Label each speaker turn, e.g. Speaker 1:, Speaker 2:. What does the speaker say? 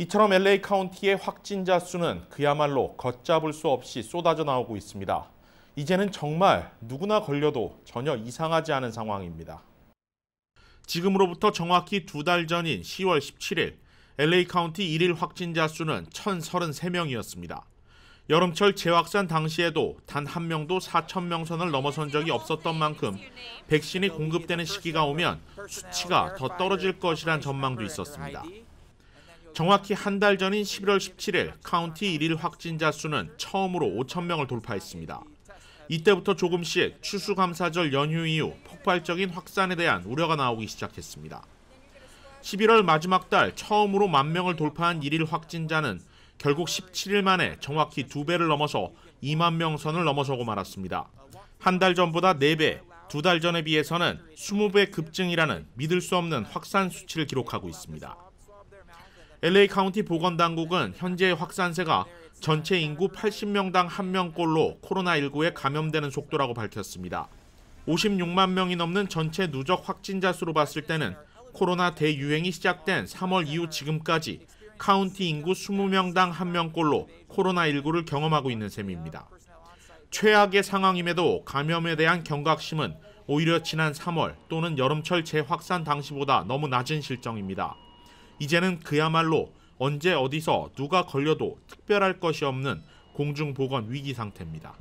Speaker 1: 이처럼 LA 카운티의 확진자 수는 그야말로 걷잡을 수 없이 쏟아져 나오고 있습니다. 이제는 정말 누구나 걸려도 전혀 이상하지 않은 상황입니다. 지금으로부터 정확히 두 달 전인 10월 17일 LA 카운티 1일 확진자 수는 1,033명이었습니다. 여름철 재확산 당시에도 단 한 명도 4천 명 선을 넘어선 적이 없었던 만큼 백신이 공급되는 시기가 오면 수치가 더 떨어질 것이란 전망도 있었습니다. 정확히 한 달 전인 11월 17일 카운티 1일 확진자 수는 처음으로 5천 명을 돌파했습니다. 이때부터 조금씩 추수감사절 연휴 이후 폭발적인 확산에 대한 우려가 나오기 시작했습니다. 11월 마지막 달 처음으로 만 명을 돌파한 1일 확진자는 결국 17일 만에 정확히 두 배를 넘어서 2만 명 선을 넘어서고 말았습니다. 한 달 전보다 4배, 두 달 전에 비해서는 20배 급증이라는 믿을 수 없는 확산 수치를 기록하고 있습니다. LA 카운티 보건당국은 현재 확산세가 전체 인구 80명당 1명꼴로 코로나19에 감염되는 속도라고 밝혔습니다. 56만 명이 넘는 전체 누적 확진자 수로 봤을 때는 코로나 대유행이 시작된 3월 이후 지금까지 카운티 인구 20명당 1명꼴로 코로나19를 경험하고 있는 셈입니다. 최악의 상황임에도 감염에 대한 경각심은 오히려 지난 3월 또는 여름철 재확산 당시보다 너무 낮은 실정입니다. 이제는 그야말로 언제 어디서 누가 걸려도 특별할 것이 없는 공중보건 위기 상태입니다.